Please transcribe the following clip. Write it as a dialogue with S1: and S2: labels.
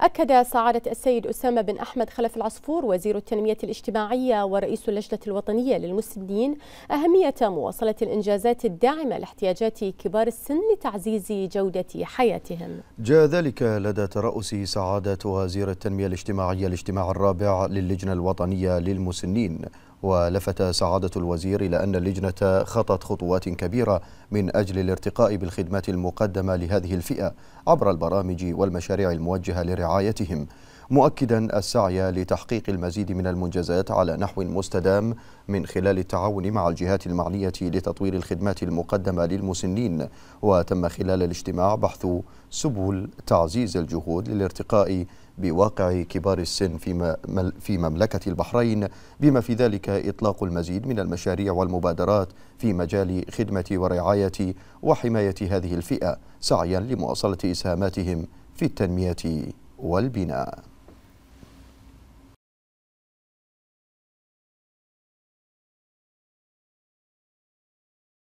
S1: أكد سعادة السيد أسامة بن أحمد خلف العصفور وزير التنمية الاجتماعية ورئيس اللجنة الوطنية للمسنين أهمية مواصلة الإنجازات الداعمة لاحتياجات كبار السن لتعزيز جودة حياتهم
S2: جاء ذلك لدى ترأس سعادة وزير التنمية الاجتماعية الاجتماع الرابع للجنة الوطنية للمسنين ولفت سعادة الوزير إلى أن اللجنة خطت خطوات كبيرة من أجل الارتقاء بالخدمات المقدمة لهذه الفئة عبر البرامج والمشاريع الموجهة لرعايتهم مؤكدا السعي لتحقيق المزيد من المنجزات على نحو مستدام من خلال التعاون مع الجهات المعنية لتطوير الخدمات المقدمة للمسنين وتم خلال الاجتماع بحث سبل تعزيز الجهود للارتقاء بواقع كبار السن في, مملكة البحرين بما في ذلك إطلاق المزيد من المشاريع والمبادرات في مجال خدمة ورعاية وحماية هذه الفئة سعيا لمواصلة إسهاماتهم
S1: في التنمية والبناء